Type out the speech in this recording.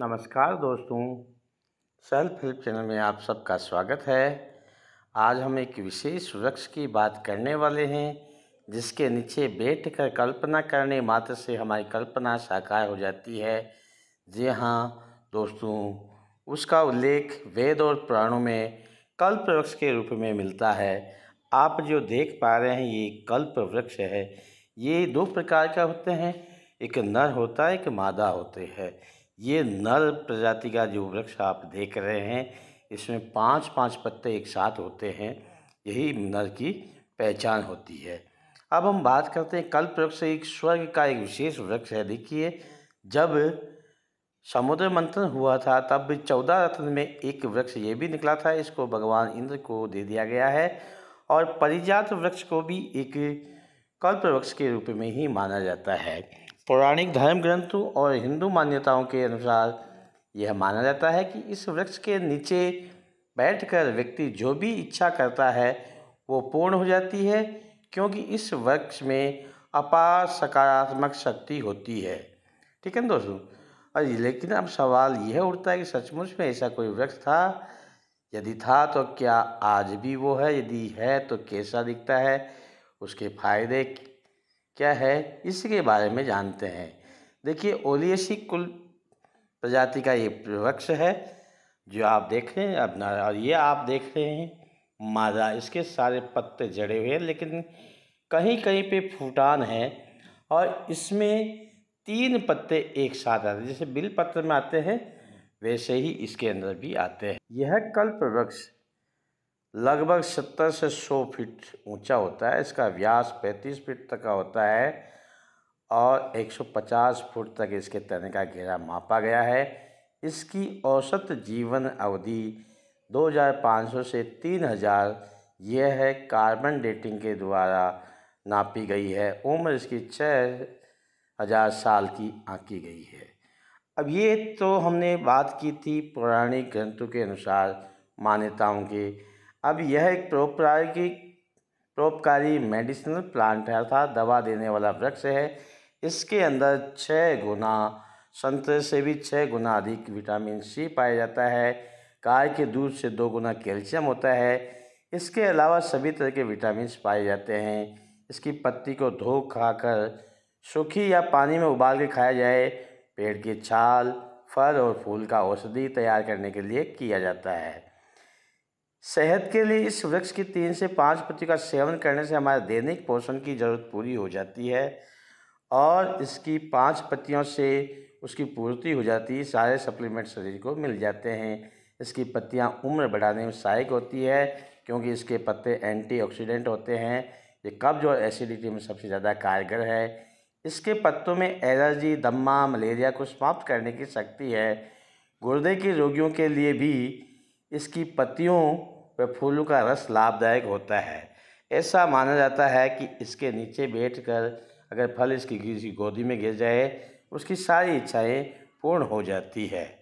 नमस्कार दोस्तों self help channel में आप सबका स्वागत है आज हम एक विशेष वृक्ष की बात करने वाले हैं जिसके नीचे बैठ कर कल्पना करने मात्र से हमारी कल्पना साकार हो जाती है जी हाँ दोस्तों उसका उल्लेख वेद और पुराणों में कल्प वृक्ष के रूप में मिलता है आप जो देख पा रहे हैं ये कल्प वृक्ष है ये दो प्रकार का होते हैं एक नर होता है एक मादा होते हैं ये नर प्रजाति का जो वृक्ष आप देख रहे हैं इसमें पांच पांच पत्ते एक साथ होते हैं यही नर की पहचान होती है अब हम बात करते हैं कल्प वृक्ष एक स्वर्ग का एक विशेष वृक्ष है देखिए जब समुद्र मंथन हुआ था तब चौदह रत्न में एक वृक्ष ये भी निकला था इसको भगवान इंद्र को दे दिया गया है और परिजात वृक्ष को भी एक कल्प वृक्ष के रूप में ही माना जाता है पौराणिक धर्म ग्रंथों और हिंदू मान्यताओं के अनुसार यह माना जाता है कि इस वृक्ष के नीचे बैठकर व्यक्ति जो भी इच्छा करता है वो पूर्ण हो जाती है क्योंकि इस वृक्ष में अपार सकारात्मक शक्ति होती है ठीक है ना दोस्तों और लेकिन अब सवाल यह उठता है कि सचमुच में ऐसा कोई वृक्ष था यदि था तो क्या आज भी वो है यदि है तो कैसा दिखता है उसके फायदे क्या है इसके बारे में जानते हैं देखिए ओलियसी कुल प्रजाति का ये वृक्ष है जो आप देख रहे हैं अपना और ये आप देख रहे हैं मादा इसके सारे पत्ते जड़े हुए हैं लेकिन कहीं कहीं पे फूटान है और इसमें तीन पत्ते एक साथ आते हैं जैसे बिल पत्र में आते हैं वैसे ही इसके अंदर भी आते हैं यह कल्प वृक्ष लगभग 70 से 100 फीट ऊंचा होता है इसका व्यास 35 फीट तक का होता है और 150 फुट तक इसके तने का घेरा मापा गया है इसकी औसत जीवन अवधि 2500 से 3000 यह है कार्बन डेटिंग के द्वारा नापी गई है उम्र इसकी छः हज़ार साल की आंकी गई है अब ये तो हमने बात की थी पौराणिक ग्रंथों के अनुसार मान्यताओं के अब यह एक प्रोपकारी प्रोपकारी मेडिसिनल प्लांट है अर्थात दवा देने वाला वृक्ष है इसके अंदर छः गुना संतरे से भी छः गुना अधिक विटामिन सी पाया जाता है गाय के दूध से दो गुना कैल्शियम होता है इसके अलावा सभी तरह के विटामिन पाए जाते हैं इसकी पत्ती को धो खाकर सूखी या पानी में उबाल के खाया जाए पेड़ की छाल फल और फूल का औषधि तैयार करने के लिए किया जाता है सेहत के लिए इस वृक्ष की तीन से पाँच पत्ती का सेवन करने से हमारे दैनिक पोषण की जरूरत पूरी हो जाती है और इसकी पाँच पत्तियों से उसकी पूर्ति हो जाती है सारे सप्लीमेंट शरीर को मिल जाते हैं इसकी पत्तियां उम्र बढ़ाने में सहायक होती है क्योंकि इसके पत्ते एंटीऑक्सीडेंट होते हैं ये कब्ज और एसिडिटी में सबसे ज़्यादा कारगर है इसके पत्तों में एलर्जी दम्मा मलेरिया को समाप्त करने की शक्ति है गुर्दे के रोगियों के लिए भी इसकी पत्तियों व फूलों का रस लाभदायक होता है ऐसा माना जाता है कि इसके नीचे बैठकर अगर फल इसकी किसी गोदी में गिर जाए उसकी सारी इच्छाएं पूर्ण हो जाती है